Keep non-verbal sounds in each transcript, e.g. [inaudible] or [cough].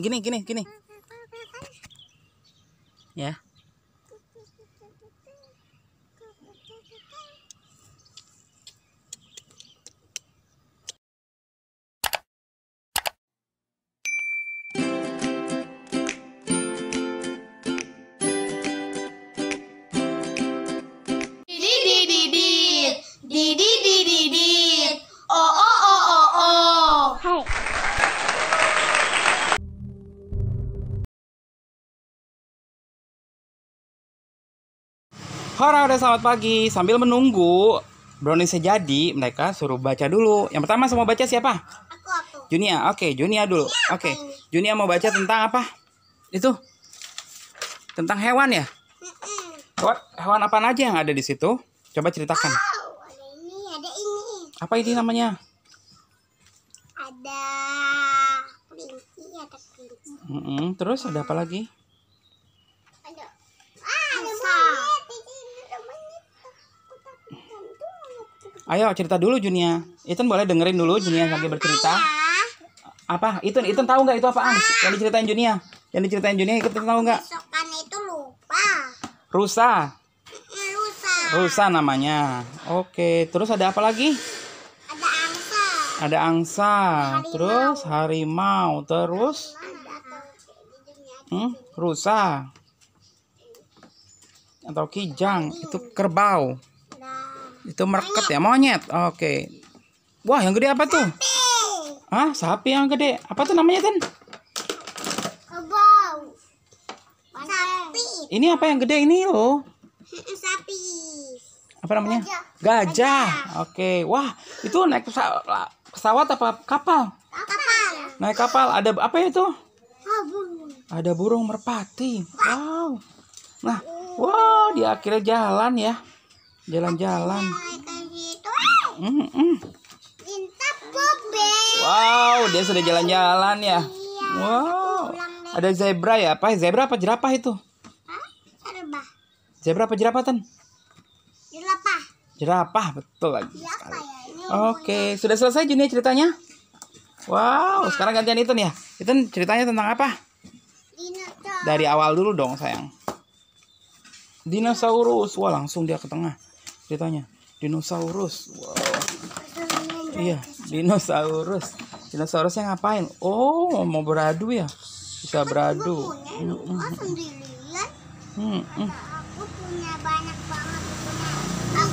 gini gini gini ya Hora udah selamat pagi. Sambil menunggu Brownies jadi, mereka suruh baca dulu. Yang pertama semua baca siapa? Aku, aku. Junia. Oke, okay, Junia dulu. Iya, Oke. Okay. Junia mau baca tentang apa? Itu. Tentang hewan ya? Hewan, hewan apa aja yang ada di situ? Coba ceritakan. Oh, ada ini, ada ini. Apa ini namanya? Ada kelinci, ada kelinci. Mm -mm, terus ada apa lagi? Ayo cerita dulu Junia. Itu boleh dengerin dulu Junia lagi bercerita. Apa? Itu itu tahu nggak itu apa? Yang diceritain Junia. Yang diceritain Junia itu tahu nggak? itu lupa. Rusa. Mm, rusa. Rusa namanya. Oke, terus ada apa lagi? Ada angsa. Ada angsa. Harimau. Terus harimau. Terus? Hmm? Rusa. Atau kijang. Itu kerbau. Itu merket ya, monyet. Oke. Wah, yang gede apa tuh? Ah sapi yang gede. Apa tuh namanya, kan? Kebau. Sapi. Ini apa yang gede ini loh? [laughs] Sapi. Apa namanya? Gajah. Gajah. Oke. Wah, itu naik pesawat apa kapal? Kapal. Naik kapal. Ada apa ya itu? Ah, burung. Ada burung merpati. Wow. Nah, wow, dia akhirnya jalan ya. Jalan-jalan. Wow, dia sudah jalan-jalan ya. Wow. Ada zebra ya? Apa zebra apa jerapah itu? Zebra apa jerapah, Tan? Jerapah. Jerapah, betul lagi. Oke, sudah selesai Junia ya, ceritanya? Wow, sekarang gantian nih ya. Itu ceritanya tentang apa? Dinosaurus. Dari awal dulu dong, sayang. Dinosaurus. Wah, langsung dia ke tengah ceritanya dinosaurus wow iya dinosaurus dinosaurusnya ngapain oh mau beradu ya bisa beradu terus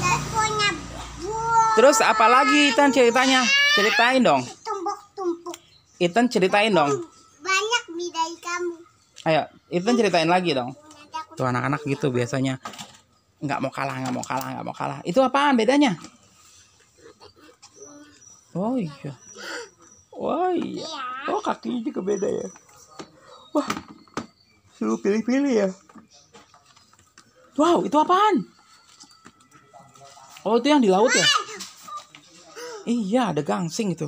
apa lagi itu Terus apalagi ceritanya? Ceritain dong. Ethan ceritain dong. Banyak bidai kamu. Ayo, itu ceritain lagi dong. Tuh anak-anak gitu biasanya nggak mau kalah nggak mau kalah nggak mau kalah itu apaan bedanya oh iya oh iya oh kaki juga beda ya wah suruh pilih-pilih ya wow itu apaan oh itu yang di laut ya iya ada gangsing itu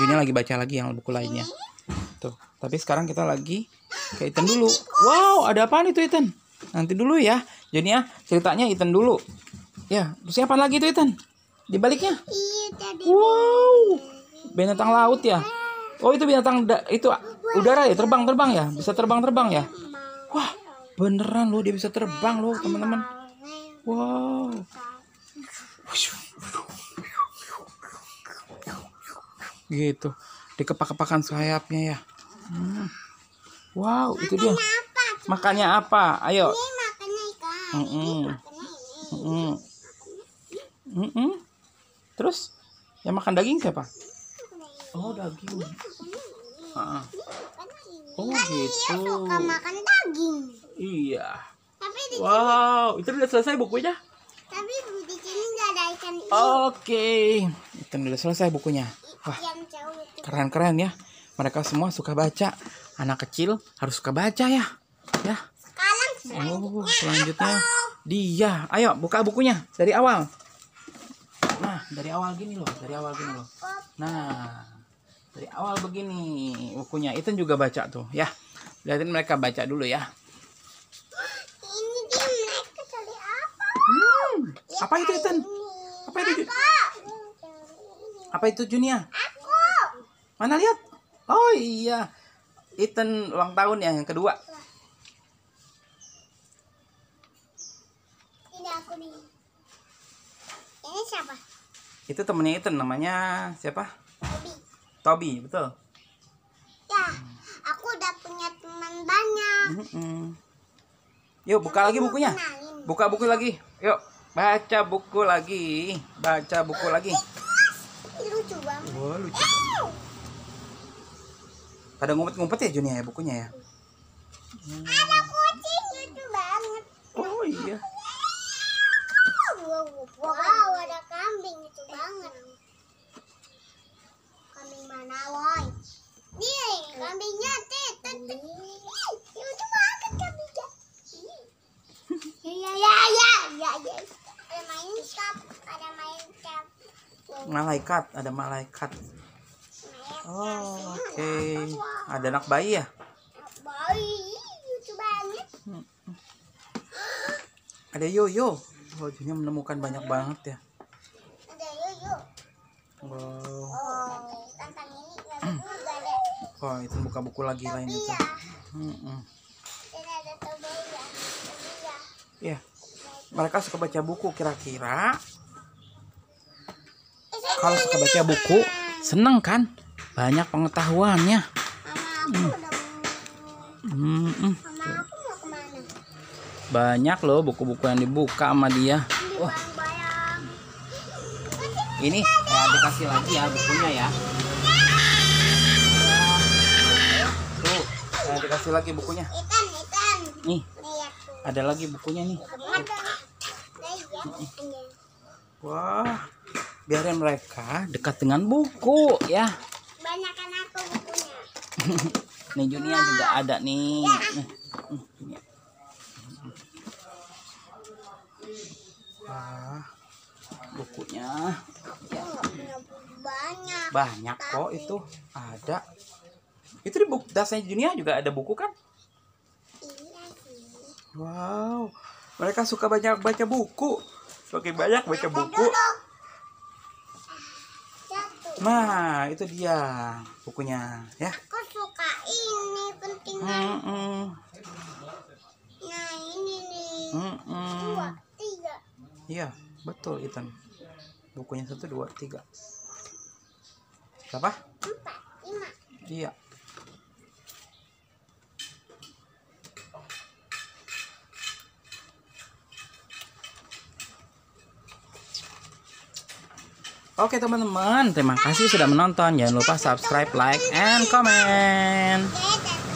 ini lagi baca lagi yang buku lainnya tuh tapi sekarang kita lagi ke Ethan dulu wow ada apaan itu Ethan nanti dulu ya jadi ya ceritanya Ethan dulu. Ya, terus apa lagi itu Ethan? Di baliknya? Iya, wow. Binatang laut ya. Iya. Oh, itu binatang itu udara ya, terbang-terbang ya. Bisa terbang-terbang ya. Wah, beneran loh dia bisa terbang loh, teman-teman. Wow. Gitu. Di kepak kepakan sayapnya ya. Hmm. Wow, itu dia. Makannya apa? Ayo. Mm -mm. Mm Terus yang makan daging siapa? Oh daging. Uh -uh. Oh kan gitu. makan daging. Iya. Tapi di wow, itu udah selesai bukunya? Tapi di sini gak ada ikan. Oke, itu udah selesai bukunya. Wah, keren-keren ya. Mereka semua suka baca. Anak kecil harus suka baca ya, ya. Oh, selanjutnya dia. Ayo buka bukunya dari awal. Nah, dari awal gini loh, dari awal gini loh. Nah, dari awal begini bukunya. Itu juga baca tuh, ya. Lihatin mereka baca dulu ya. Ini dia mereka apa? Hmm, ya, apa itu Ethan? Apa itu? Aku. Apa itu Junia? Aku. Mana lihat? Oh iya. Ethan ulang tahun ya yang kedua. ini siapa itu temennya itu namanya siapa Tobi Tobi betul ya aku udah punya teman banyak mm -hmm. yuk buka Tapi lagi bukunya kenalin. buka buku lagi yuk baca buku lagi baca buku lagi Ini lucu banget oh, lucu ngumpet-ngumpet ya Junia ya bukunya ya hmm. ada kucing lucu banget oh iya Wow, wow ada kambing itu banget. Kambing mana, woi? Nih, kambingnya, Tit. itu banget kambingnya. Ya, ya, ya, ya, ya. Ada main cap, ada main cap. Malaikat, ada malaikat. Oh, oke. Okay. Ada anak bayi ya? Bayi, lucu banget. Ada yo -yo bajunya menemukan banyak banget ya wow oh, wah itu buka buku lagi lain itu hmm ya mereka suka baca buku kira-kira kalau suka baca buku seneng kan banyak pengetahuannya hmm. Hmm -mm banyak loh buku-buku yang dibuka sama dia wah ini ya, eh, dikasih lagi ya bukunya ya tuh ya, dikasih lagi bukunya nih ada lagi bukunya nih wah biarin mereka dekat dengan buku ya banyakkan aku bukunya [laughs] nih Junia juga ada nih, ya. nih. bukunya ya, banyak banyak Tapi... kok itu ada itu di buku dasarnya dunia juga ada buku kan iya sih. wow mereka suka banyak baca buku Oke banyak baca buku nah itu dia bukunya ya aku suka ini pentingan mm -mm. nah ini nih mm -mm. dua tiga iya betul Ethan bukunya satu dua tiga berapa empat lima iya Oke teman-teman, terima kasih sudah menonton. Jangan lupa subscribe, like, and comment.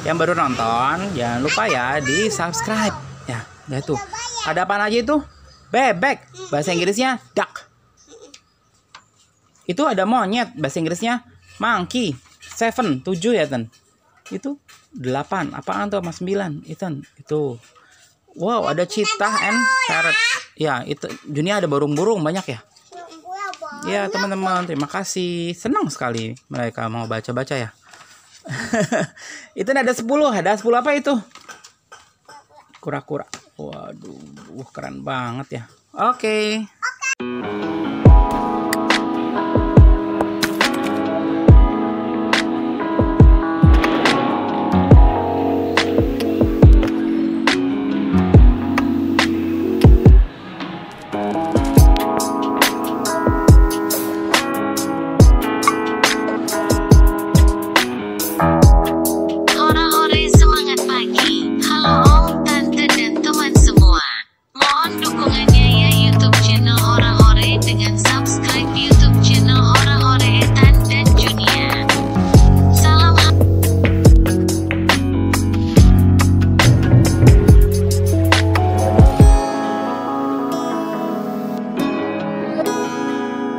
Yang baru nonton, jangan lupa ya di subscribe. Ya, ya tuh. Ada apa aja itu? Bebek. Bahasa Inggrisnya duck itu ada monyet bahasa Inggrisnya monkey seven tujuh ya ten itu delapan apaan tuh sama sembilan Ethan itu wow ada cita and ya? parrot ya itu dunia ada burung-burung banyak ya ya, ya teman-teman terima kasih senang sekali mereka mau baca-baca ya [laughs] itu ada sepuluh ada sepuluh apa itu kura-kura waduh keren banget ya oke okay. okay.